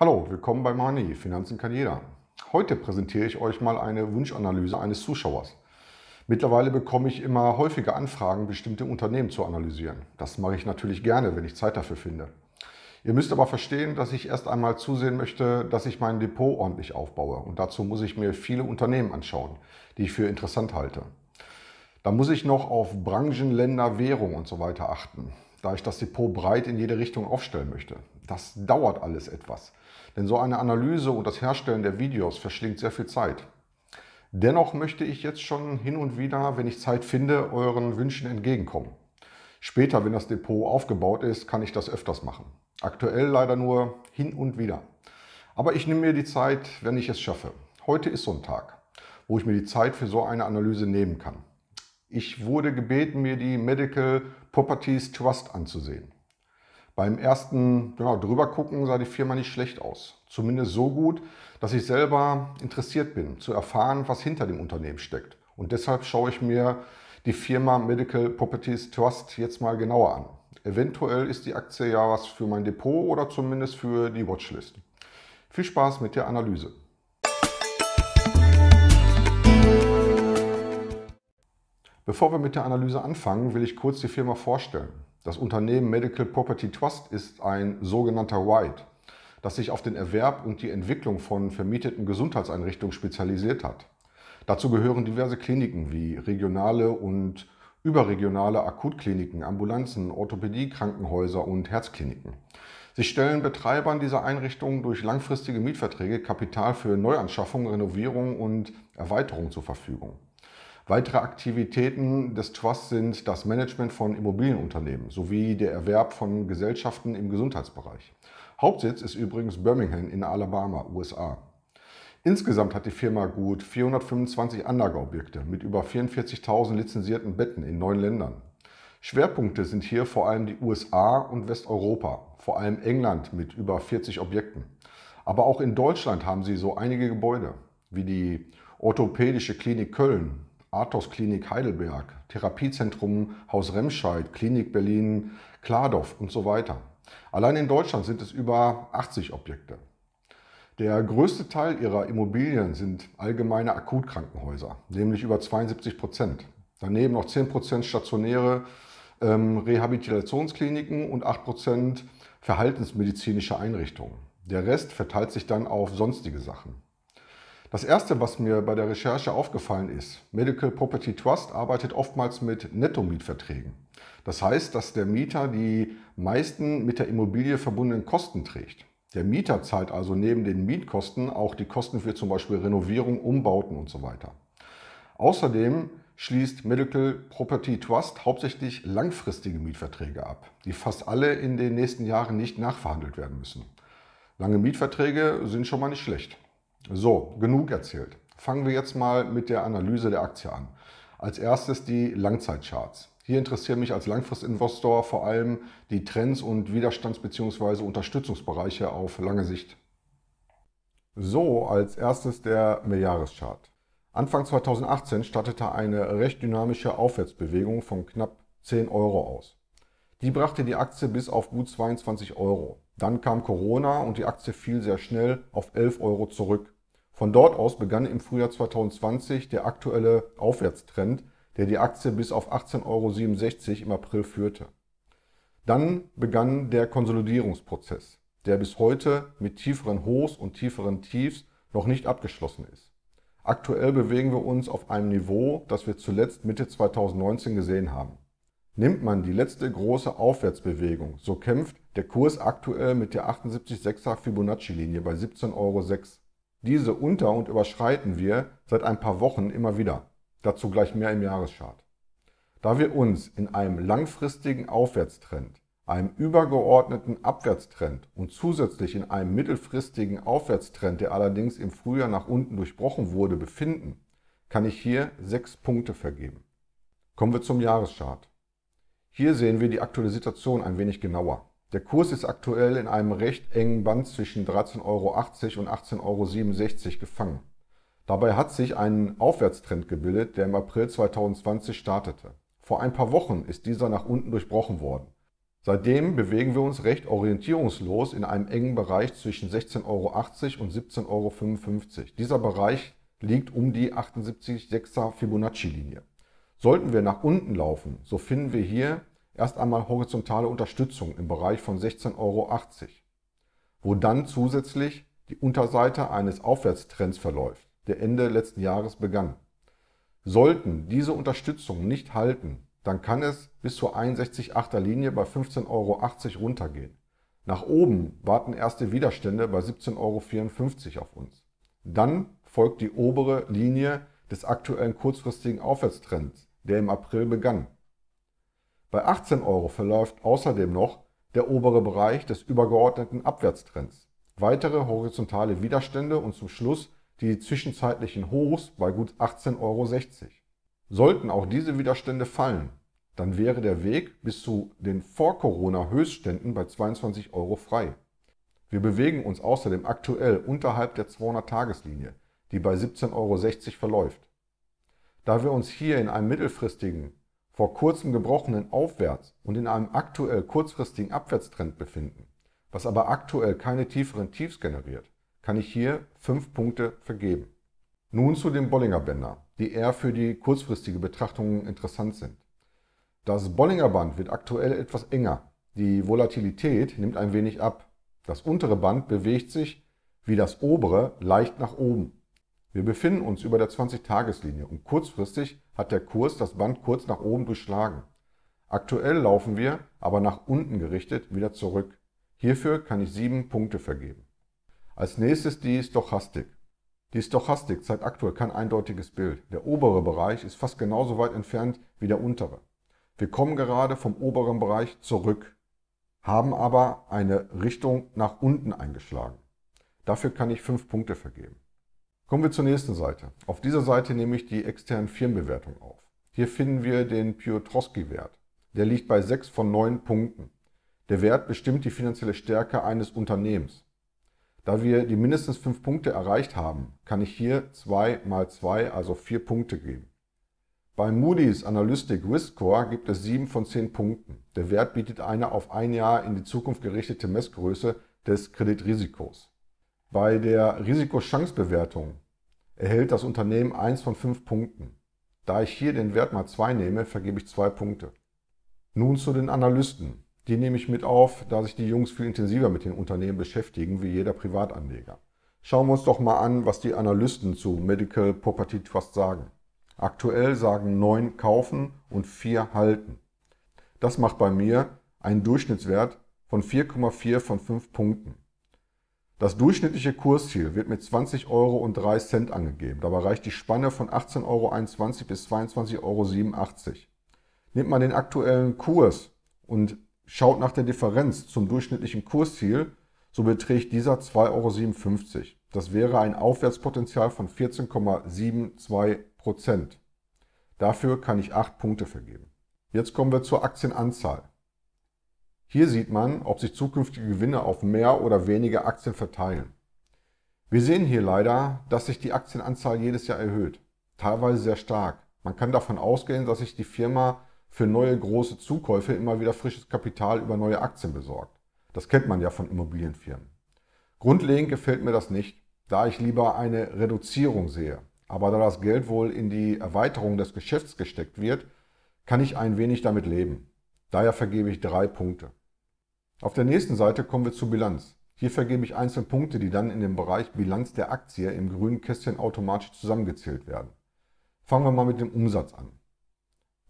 Hallo, willkommen bei Money, Finanzen kann jeder. Heute präsentiere ich euch mal eine Wunschanalyse eines Zuschauers. Mittlerweile bekomme ich immer häufiger Anfragen, bestimmte Unternehmen zu analysieren. Das mache ich natürlich gerne, wenn ich Zeit dafür finde. Ihr müsst aber verstehen, dass ich erst einmal zusehen möchte, dass ich mein Depot ordentlich aufbaue. Und dazu muss ich mir viele Unternehmen anschauen, die ich für interessant halte. Da muss ich noch auf Branchen, Länder, Währung und so weiter achten, da ich das Depot breit in jede Richtung aufstellen möchte. Das dauert alles etwas. Denn so eine Analyse und das Herstellen der Videos verschlingt sehr viel Zeit. Dennoch möchte ich jetzt schon hin und wieder, wenn ich Zeit finde, euren Wünschen entgegenkommen. Später, wenn das Depot aufgebaut ist, kann ich das öfters machen. Aktuell leider nur hin und wieder. Aber ich nehme mir die Zeit, wenn ich es schaffe. Heute ist so ein Tag, wo ich mir die Zeit für so eine Analyse nehmen kann. Ich wurde gebeten, mir die Medical Properties Trust anzusehen. Beim ersten ja, drübergucken sah die Firma nicht schlecht aus. Zumindest so gut, dass ich selber interessiert bin, zu erfahren, was hinter dem Unternehmen steckt. Und deshalb schaue ich mir die Firma Medical Properties Trust jetzt mal genauer an. Eventuell ist die Aktie ja was für mein Depot oder zumindest für die Watchlist. Viel Spaß mit der Analyse. Bevor wir mit der Analyse anfangen, will ich kurz die Firma vorstellen. Das Unternehmen Medical Property Trust ist ein sogenannter White, das sich auf den Erwerb und die Entwicklung von vermieteten Gesundheitseinrichtungen spezialisiert hat. Dazu gehören diverse Kliniken wie regionale und überregionale Akutkliniken, Ambulanzen, Orthopädie, Krankenhäuser und Herzkliniken. Sie stellen Betreibern dieser Einrichtungen durch langfristige Mietverträge Kapital für Neuanschaffung, Renovierung und Erweiterung zur Verfügung. Weitere Aktivitäten des Trusts sind das Management von Immobilienunternehmen sowie der Erwerb von Gesellschaften im Gesundheitsbereich. Hauptsitz ist übrigens Birmingham in Alabama, USA. Insgesamt hat die Firma gut 425 Anlageobjekte mit über 44.000 lizenzierten Betten in neun Ländern. Schwerpunkte sind hier vor allem die USA und Westeuropa, vor allem England mit über 40 Objekten. Aber auch in Deutschland haben sie so einige Gebäude, wie die Orthopädische Klinik Köln, Athos Klinik Heidelberg, Therapiezentrum Haus Remscheid, Klinik Berlin, Kladow und so weiter. Allein in Deutschland sind es über 80 Objekte. Der größte Teil ihrer Immobilien sind allgemeine Akutkrankenhäuser, nämlich über 72 Prozent. Daneben noch 10 Prozent stationäre ähm, Rehabilitationskliniken und 8 Prozent verhaltensmedizinische Einrichtungen. Der Rest verteilt sich dann auf sonstige Sachen. Das erste, was mir bei der Recherche aufgefallen ist, Medical Property Trust arbeitet oftmals mit Netto-Mietverträgen. Das heißt, dass der Mieter die meisten mit der Immobilie verbundenen Kosten trägt. Der Mieter zahlt also neben den Mietkosten auch die Kosten für zum Beispiel Renovierung, Umbauten und so weiter. Außerdem schließt Medical Property Trust hauptsächlich langfristige Mietverträge ab, die fast alle in den nächsten Jahren nicht nachverhandelt werden müssen. Lange Mietverträge sind schon mal nicht schlecht. So, genug erzählt. Fangen wir jetzt mal mit der Analyse der Aktie an. Als erstes die Langzeitcharts. Hier interessieren mich als Langfristinvestor vor allem die Trends und Widerstands- bzw. Unterstützungsbereiche auf lange Sicht. So, als erstes der Mehrjahreschart. Anfang 2018 startete eine recht dynamische Aufwärtsbewegung von knapp 10 Euro aus. Die brachte die Aktie bis auf gut 22 Euro. Dann kam Corona und die Aktie fiel sehr schnell auf 11 Euro zurück. Von dort aus begann im Frühjahr 2020 der aktuelle Aufwärtstrend, der die Aktie bis auf 18,67 Euro im April führte. Dann begann der Konsolidierungsprozess, der bis heute mit tieferen Hochs und tieferen Tiefs noch nicht abgeschlossen ist. Aktuell bewegen wir uns auf einem Niveau, das wir zuletzt Mitte 2019 gesehen haben. Nimmt man die letzte große Aufwärtsbewegung, so kämpft der Kurs aktuell mit der 78,6er Fibonacci-Linie bei 17,06 Euro. Diese unter- und überschreiten wir seit ein paar Wochen immer wieder. Dazu gleich mehr im Jahreschart. Da wir uns in einem langfristigen Aufwärtstrend, einem übergeordneten Abwärtstrend und zusätzlich in einem mittelfristigen Aufwärtstrend, der allerdings im Frühjahr nach unten durchbrochen wurde, befinden, kann ich hier sechs Punkte vergeben. Kommen wir zum Jahreschart. Hier sehen wir die aktuelle Situation ein wenig genauer. Der Kurs ist aktuell in einem recht engen Band zwischen 13,80 Euro und 18,67 Euro gefangen. Dabei hat sich ein Aufwärtstrend gebildet, der im April 2020 startete. Vor ein paar Wochen ist dieser nach unten durchbrochen worden. Seitdem bewegen wir uns recht orientierungslos in einem engen Bereich zwischen 16,80 Euro und 17,55 Euro. Dieser Bereich liegt um die 78,6er Fibonacci-Linie. Sollten wir nach unten laufen, so finden wir hier erst einmal horizontale Unterstützung im Bereich von 16,80 Euro, wo dann zusätzlich die Unterseite eines Aufwärtstrends verläuft, der Ende letzten Jahres begann. Sollten diese Unterstützung nicht halten, dann kann es bis zur 61,8er Linie bei 15,80 Euro runtergehen. Nach oben warten erste Widerstände bei 17,54 Euro auf uns. Dann folgt die obere Linie des aktuellen kurzfristigen Aufwärtstrends, der im April begann. Bei 18 Euro verläuft außerdem noch der obere Bereich des übergeordneten Abwärtstrends. Weitere horizontale Widerstände und zum Schluss die zwischenzeitlichen Hochs bei gut 18,60 Euro. Sollten auch diese Widerstände fallen, dann wäre der Weg bis zu den Vor-Corona-Höchstständen bei 22 Euro frei. Wir bewegen uns außerdem aktuell unterhalb der 200-Tageslinie, die bei 17,60 Euro verläuft. Da wir uns hier in einem mittelfristigen vor kurzem gebrochenen Aufwärts- und in einem aktuell kurzfristigen Abwärtstrend befinden, was aber aktuell keine tieferen Tiefs generiert, kann ich hier 5 Punkte vergeben. Nun zu den Bollinger Bändern, die eher für die kurzfristige Betrachtung interessant sind. Das Bollinger Band wird aktuell etwas enger, die Volatilität nimmt ein wenig ab. Das untere Band bewegt sich wie das obere leicht nach oben. Wir befinden uns über der 20-Tageslinie und kurzfristig hat der Kurs das Band kurz nach oben durchschlagen. Aktuell laufen wir, aber nach unten gerichtet, wieder zurück. Hierfür kann ich sieben Punkte vergeben. Als nächstes die Stochastik. Die Stochastik zeigt aktuell kein eindeutiges Bild. Der obere Bereich ist fast genauso weit entfernt wie der untere. Wir kommen gerade vom oberen Bereich zurück, haben aber eine Richtung nach unten eingeschlagen. Dafür kann ich fünf Punkte vergeben. Kommen wir zur nächsten Seite. Auf dieser Seite nehme ich die externen Firmenbewertungen auf. Hier finden wir den Piotrowski-Wert. Der liegt bei 6 von 9 Punkten. Der Wert bestimmt die finanzielle Stärke eines Unternehmens. Da wir die mindestens 5 Punkte erreicht haben, kann ich hier 2 mal 2, also 4 Punkte geben. Bei Moody's Analytic Risk Score gibt es 7 von 10 Punkten. Der Wert bietet eine auf ein Jahr in die Zukunft gerichtete Messgröße des Kreditrisikos. Bei der Risiko-Chance-Bewertung erhält das Unternehmen eins von fünf Punkten. Da ich hier den Wert mal zwei nehme, vergebe ich zwei Punkte. Nun zu den Analysten. Die nehme ich mit auf, da sich die Jungs viel intensiver mit den Unternehmen beschäftigen wie jeder Privatanleger. Schauen wir uns doch mal an, was die Analysten zu Medical Property Trust sagen. Aktuell sagen neun kaufen und vier halten. Das macht bei mir einen Durchschnittswert von 4,4 von 5 Punkten. Das durchschnittliche Kursziel wird mit 20,03 Euro angegeben. Dabei reicht die Spanne von 18,21 Euro bis 22,87 Euro. Nimmt man den aktuellen Kurs und schaut nach der Differenz zum durchschnittlichen Kursziel, so beträgt dieser 2,57 Euro. Das wäre ein Aufwärtspotenzial von 14,72 Prozent. Dafür kann ich 8 Punkte vergeben. Jetzt kommen wir zur Aktienanzahl. Hier sieht man, ob sich zukünftige Gewinne auf mehr oder weniger Aktien verteilen. Wir sehen hier leider, dass sich die Aktienanzahl jedes Jahr erhöht, teilweise sehr stark. Man kann davon ausgehen, dass sich die Firma für neue große Zukäufe immer wieder frisches Kapital über neue Aktien besorgt. Das kennt man ja von Immobilienfirmen. Grundlegend gefällt mir das nicht, da ich lieber eine Reduzierung sehe. Aber da das Geld wohl in die Erweiterung des Geschäfts gesteckt wird, kann ich ein wenig damit leben. Daher vergebe ich drei Punkte. Auf der nächsten Seite kommen wir zur Bilanz. Hier vergebe ich einzelne Punkte, die dann in dem Bereich Bilanz der Aktie im grünen Kästchen automatisch zusammengezählt werden. Fangen wir mal mit dem Umsatz an.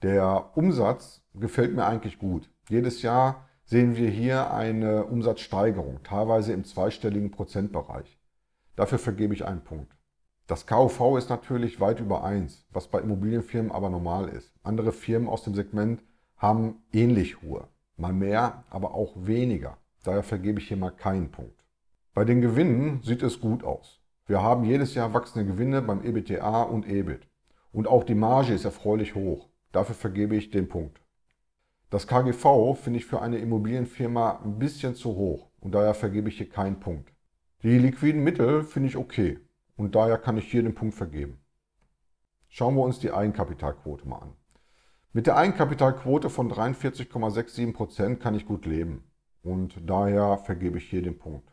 Der Umsatz gefällt mir eigentlich gut. Jedes Jahr sehen wir hier eine Umsatzsteigerung, teilweise im zweistelligen Prozentbereich. Dafür vergebe ich einen Punkt. Das KOV ist natürlich weit über 1, was bei Immobilienfirmen aber normal ist. Andere Firmen aus dem Segment haben ähnlich hohe. Mal mehr, aber auch weniger. Daher vergebe ich hier mal keinen Punkt. Bei den Gewinnen sieht es gut aus. Wir haben jedes Jahr wachsende Gewinne beim EBTA und EBIT. Und auch die Marge ist erfreulich hoch. Dafür vergebe ich den Punkt. Das KGV finde ich für eine Immobilienfirma ein bisschen zu hoch und daher vergebe ich hier keinen Punkt. Die liquiden Mittel finde ich okay und daher kann ich hier den Punkt vergeben. Schauen wir uns die Eigenkapitalquote mal an. Mit der Eigenkapitalquote von 43,67% Prozent kann ich gut leben und daher vergebe ich hier den Punkt.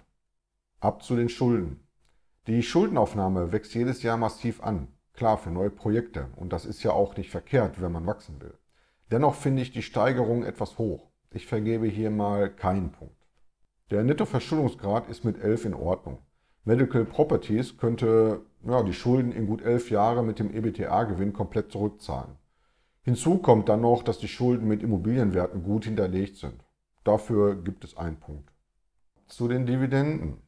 Ab zu den Schulden. Die Schuldenaufnahme wächst jedes Jahr massiv an, klar für neue Projekte und das ist ja auch nicht verkehrt, wenn man wachsen will. Dennoch finde ich die Steigerung etwas hoch. Ich vergebe hier mal keinen Punkt. Der Nettoverschuldungsgrad ist mit 11 in Ordnung. Medical Properties könnte ja, die Schulden in gut 11 Jahre mit dem EBTA-Gewinn komplett zurückzahlen. Hinzu kommt dann noch, dass die Schulden mit Immobilienwerten gut hinterlegt sind. Dafür gibt es einen Punkt. Zu den Dividenden.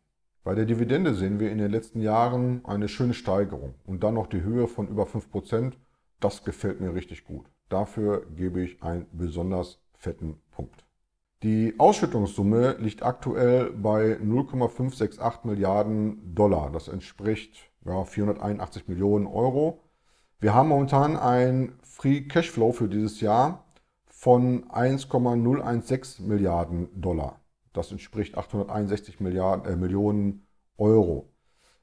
Bei der Dividende sehen wir in den letzten Jahren eine schöne Steigerung und dann noch die Höhe von über 5%. Das gefällt mir richtig gut. Dafür gebe ich einen besonders fetten Punkt. Die Ausschüttungssumme liegt aktuell bei 0,568 Milliarden Dollar. Das entspricht ja, 481 Millionen Euro. Wir haben momentan ein Free Cashflow für dieses Jahr von 1,016 Milliarden Dollar. Das entspricht 861 Milliarden, äh, Millionen Euro.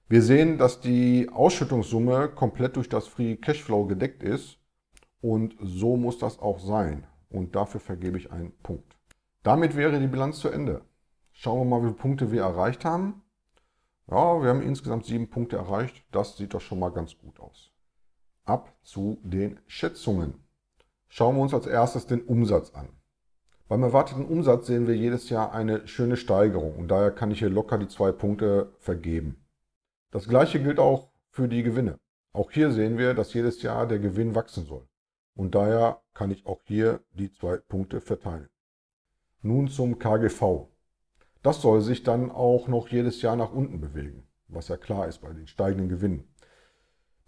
Wir sehen, dass die Ausschüttungssumme komplett durch das Free Cashflow gedeckt ist und so muss das auch sein. Und dafür vergebe ich einen Punkt. Damit wäre die Bilanz zu Ende. Schauen wir mal, wie viele Punkte wir erreicht haben. Ja, wir haben insgesamt sieben Punkte erreicht. Das sieht doch schon mal ganz gut aus ab zu den Schätzungen. Schauen wir uns als erstes den Umsatz an. Beim erwarteten Umsatz sehen wir jedes Jahr eine schöne Steigerung und daher kann ich hier locker die zwei Punkte vergeben. Das gleiche gilt auch für die Gewinne. Auch hier sehen wir, dass jedes Jahr der Gewinn wachsen soll und daher kann ich auch hier die zwei Punkte verteilen. Nun zum KGV. Das soll sich dann auch noch jedes Jahr nach unten bewegen, was ja klar ist bei den steigenden Gewinnen.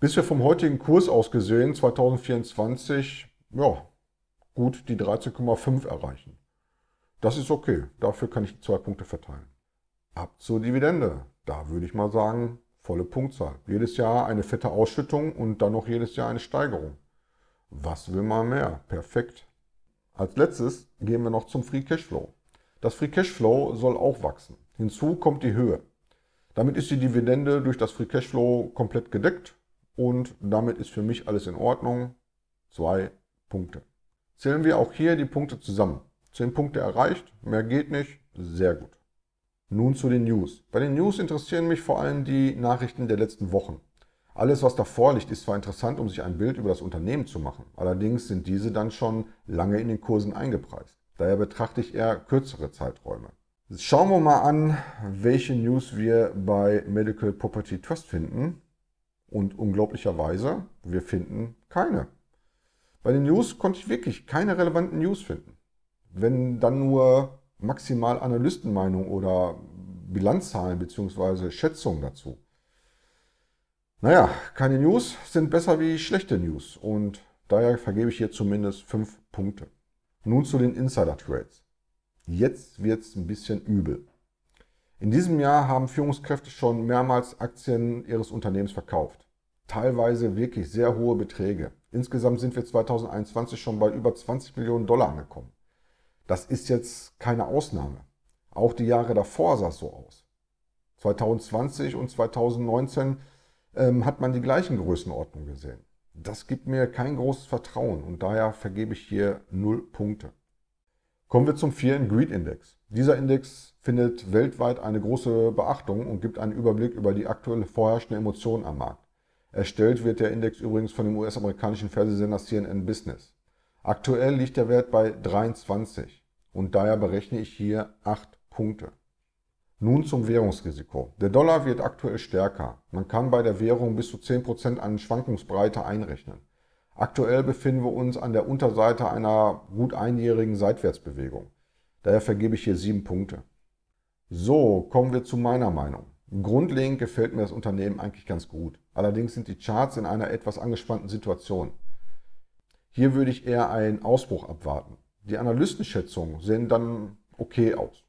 Bis wir vom heutigen Kurs aus gesehen 2024, ja, gut die 13,5 erreichen. Das ist okay. Dafür kann ich zwei Punkte verteilen. Ab zur Dividende. Da würde ich mal sagen, volle Punktzahl. Jedes Jahr eine fette Ausschüttung und dann noch jedes Jahr eine Steigerung. Was will man mehr? Perfekt. Als letztes gehen wir noch zum Free Cashflow. Das Free Cashflow soll auch wachsen. Hinzu kommt die Höhe. Damit ist die Dividende durch das Free Cashflow komplett gedeckt und damit ist für mich alles in Ordnung. Zwei Punkte. Zählen wir auch hier die Punkte zusammen. Zehn Punkte erreicht, mehr geht nicht, sehr gut. Nun zu den News. Bei den News interessieren mich vor allem die Nachrichten der letzten Wochen. Alles, was davor liegt, ist zwar interessant, um sich ein Bild über das Unternehmen zu machen, allerdings sind diese dann schon lange in den Kursen eingepreist. Daher betrachte ich eher kürzere Zeiträume. Schauen wir mal an, welche News wir bei Medical Property Trust finden. Und unglaublicherweise, wir finden keine. Bei den News konnte ich wirklich keine relevanten News finden. Wenn dann nur maximal Analystenmeinung oder Bilanzzahlen bzw. Schätzungen dazu. Naja, keine News sind besser wie schlechte News und daher vergebe ich hier zumindest fünf Punkte. Nun zu den Insider-Trades. Jetzt wird es ein bisschen übel. In diesem Jahr haben Führungskräfte schon mehrmals Aktien ihres Unternehmens verkauft. Teilweise wirklich sehr hohe Beträge. Insgesamt sind wir 2021 schon bei über 20 Millionen Dollar angekommen. Das ist jetzt keine Ausnahme. Auch die Jahre davor sah es so aus. 2020 und 2019 ähm, hat man die gleichen Größenordnungen gesehen. Das gibt mir kein großes Vertrauen und daher vergebe ich hier null Punkte. Kommen wir zum vierten Greed Index. Dieser Index findet weltweit eine große Beachtung und gibt einen Überblick über die aktuell vorherrschende Emotion am Markt. Erstellt wird der Index übrigens von dem US-amerikanischen Fernsehsender CNN Business. Aktuell liegt der Wert bei 23 und daher berechne ich hier 8 Punkte. Nun zum Währungsrisiko. Der Dollar wird aktuell stärker. Man kann bei der Währung bis zu 10% an Schwankungsbreite einrechnen. Aktuell befinden wir uns an der Unterseite einer gut einjährigen Seitwärtsbewegung. Daher vergebe ich hier sieben Punkte. So, kommen wir zu meiner Meinung. Grundlegend gefällt mir das Unternehmen eigentlich ganz gut. Allerdings sind die Charts in einer etwas angespannten Situation. Hier würde ich eher einen Ausbruch abwarten. Die Analystenschätzungen sehen dann okay aus.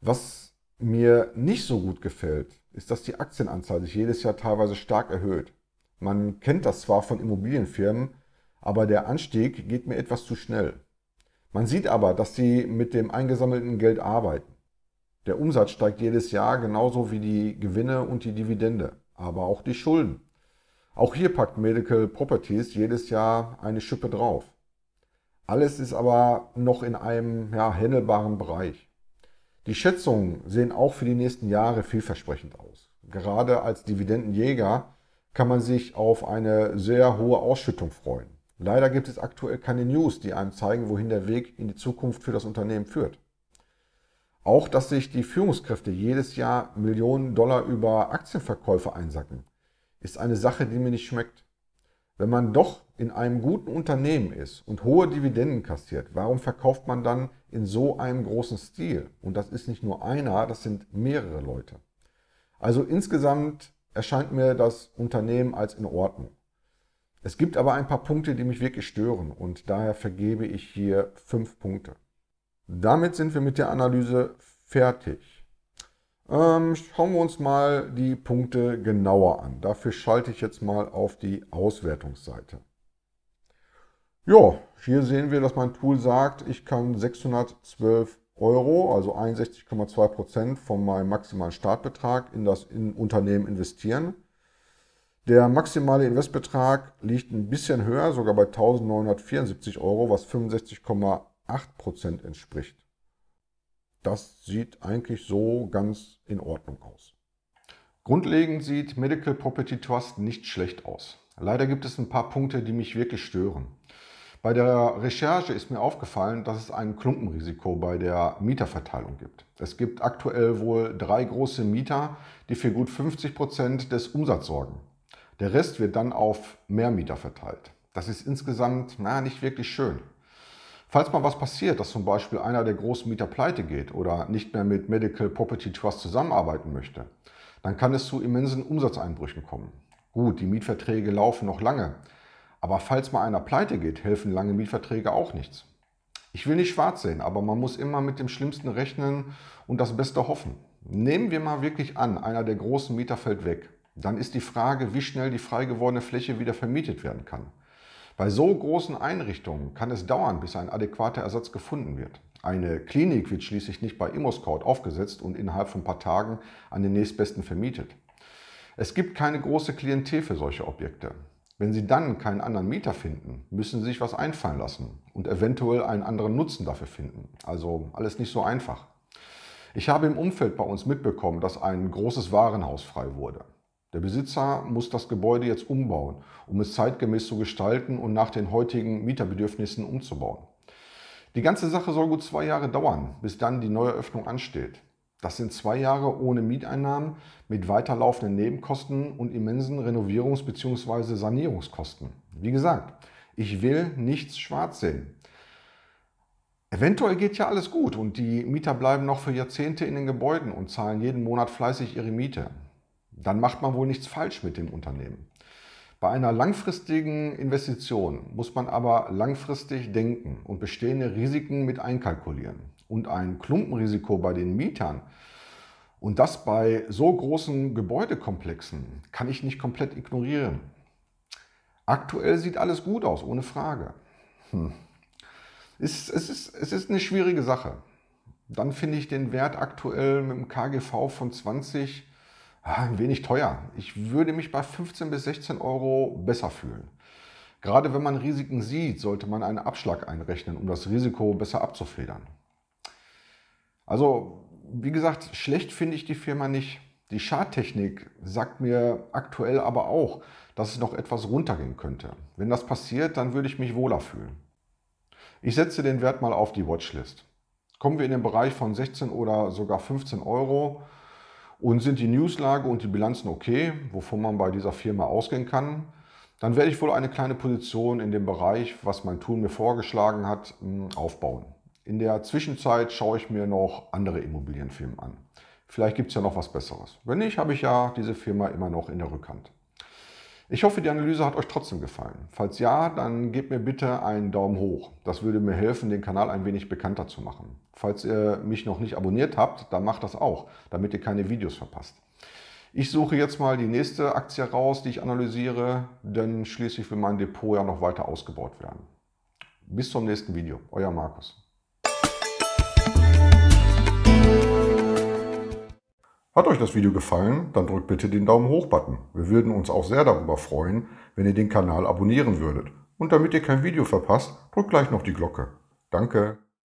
Was mir nicht so gut gefällt, ist, dass die Aktienanzahl sich jedes Jahr teilweise stark erhöht. Man kennt das zwar von Immobilienfirmen, aber der Anstieg geht mir etwas zu schnell. Man sieht aber, dass sie mit dem eingesammelten Geld arbeiten. Der Umsatz steigt jedes Jahr genauso wie die Gewinne und die Dividende, aber auch die Schulden. Auch hier packt Medical Properties jedes Jahr eine Schippe drauf. Alles ist aber noch in einem ja, handelbaren Bereich. Die Schätzungen sehen auch für die nächsten Jahre vielversprechend aus. Gerade als Dividendenjäger kann man sich auf eine sehr hohe Ausschüttung freuen. Leider gibt es aktuell keine News, die einem zeigen, wohin der Weg in die Zukunft für das Unternehmen führt. Auch, dass sich die Führungskräfte jedes Jahr Millionen Dollar über Aktienverkäufe einsacken, ist eine Sache, die mir nicht schmeckt. Wenn man doch in einem guten Unternehmen ist und hohe Dividenden kassiert, warum verkauft man dann in so einem großen Stil? Und das ist nicht nur einer, das sind mehrere Leute. Also insgesamt erscheint mir das Unternehmen als in Ordnung. Es gibt aber ein paar Punkte, die mich wirklich stören und daher vergebe ich hier fünf Punkte. Damit sind wir mit der Analyse fertig. Ähm, schauen wir uns mal die Punkte genauer an. Dafür schalte ich jetzt mal auf die Auswertungsseite. Ja, hier sehen wir, dass mein Tool sagt, ich kann 612 Euro, also 61,2% Prozent von meinem maximalen Startbetrag in das in Unternehmen investieren. Der maximale Investbetrag liegt ein bisschen höher, sogar bei 1974 Euro, was 65,8% Prozent entspricht. Das sieht eigentlich so ganz in Ordnung aus. Grundlegend sieht Medical Property Trust nicht schlecht aus. Leider gibt es ein paar Punkte, die mich wirklich stören. Bei der Recherche ist mir aufgefallen, dass es ein Klumpenrisiko bei der Mieterverteilung gibt. Es gibt aktuell wohl drei große Mieter, die für gut 50 Prozent des Umsatzes sorgen. Der Rest wird dann auf Mehrmieter verteilt. Das ist insgesamt na, nicht wirklich schön. Falls mal was passiert, dass zum Beispiel einer der großen Mieter pleite geht oder nicht mehr mit Medical Property Trust zusammenarbeiten möchte, dann kann es zu immensen Umsatzeinbrüchen kommen. Gut, die Mietverträge laufen noch lange, aber falls mal einer pleite geht, helfen lange Mietverträge auch nichts. Ich will nicht schwarz sehen, aber man muss immer mit dem Schlimmsten rechnen und das Beste hoffen. Nehmen wir mal wirklich an, einer der großen Mieter fällt weg dann ist die Frage, wie schnell die frei gewordene Fläche wieder vermietet werden kann. Bei so großen Einrichtungen kann es dauern, bis ein adäquater Ersatz gefunden wird. Eine Klinik wird schließlich nicht bei Immoscout aufgesetzt und innerhalb von ein paar Tagen an den nächstbesten vermietet. Es gibt keine große Klientel für solche Objekte. Wenn Sie dann keinen anderen Mieter finden, müssen Sie sich was einfallen lassen und eventuell einen anderen Nutzen dafür finden. Also alles nicht so einfach. Ich habe im Umfeld bei uns mitbekommen, dass ein großes Warenhaus frei wurde. Der Besitzer muss das Gebäude jetzt umbauen, um es zeitgemäß zu gestalten und nach den heutigen Mieterbedürfnissen umzubauen. Die ganze Sache soll gut zwei Jahre dauern, bis dann die neue Öffnung ansteht. Das sind zwei Jahre ohne Mieteinnahmen mit weiterlaufenden Nebenkosten und immensen Renovierungs- bzw. Sanierungskosten. Wie gesagt, ich will nichts schwarz sehen. Eventuell geht ja alles gut und die Mieter bleiben noch für Jahrzehnte in den Gebäuden und zahlen jeden Monat fleißig ihre Miete dann macht man wohl nichts falsch mit dem Unternehmen. Bei einer langfristigen Investition muss man aber langfristig denken und bestehende Risiken mit einkalkulieren. Und ein Klumpenrisiko bei den Mietern und das bei so großen Gebäudekomplexen kann ich nicht komplett ignorieren. Aktuell sieht alles gut aus, ohne Frage. Hm. Es, es, ist, es ist eine schwierige Sache. Dann finde ich den Wert aktuell mit dem KGV von 20 Ah, ein wenig teuer. Ich würde mich bei 15 bis 16 Euro besser fühlen. Gerade wenn man Risiken sieht, sollte man einen Abschlag einrechnen, um das Risiko besser abzufedern. Also, wie gesagt, schlecht finde ich die Firma nicht. Die Schadtechnik sagt mir aktuell aber auch, dass es noch etwas runtergehen könnte. Wenn das passiert, dann würde ich mich wohler fühlen. Ich setze den Wert mal auf die Watchlist. Kommen wir in den Bereich von 16 oder sogar 15 Euro, und sind die Newslage und die Bilanzen okay, wovon man bei dieser Firma ausgehen kann, dann werde ich wohl eine kleine Position in dem Bereich, was mein Tool mir vorgeschlagen hat, hm, aufbauen. In der Zwischenzeit schaue ich mir noch andere Immobilienfirmen an. Vielleicht gibt es ja noch was Besseres. Wenn nicht, habe ich ja diese Firma immer noch in der Rückhand. Ich hoffe, die Analyse hat euch trotzdem gefallen. Falls ja, dann gebt mir bitte einen Daumen hoch. Das würde mir helfen, den Kanal ein wenig bekannter zu machen. Falls ihr mich noch nicht abonniert habt, dann macht das auch, damit ihr keine Videos verpasst. Ich suche jetzt mal die nächste Aktie raus, die ich analysiere, denn schließlich will mein Depot ja noch weiter ausgebaut werden. Bis zum nächsten Video. Euer Markus. Hat euch das Video gefallen, dann drückt bitte den Daumen hoch Button. Wir würden uns auch sehr darüber freuen, wenn ihr den Kanal abonnieren würdet. Und damit ihr kein Video verpasst, drückt gleich noch die Glocke. Danke!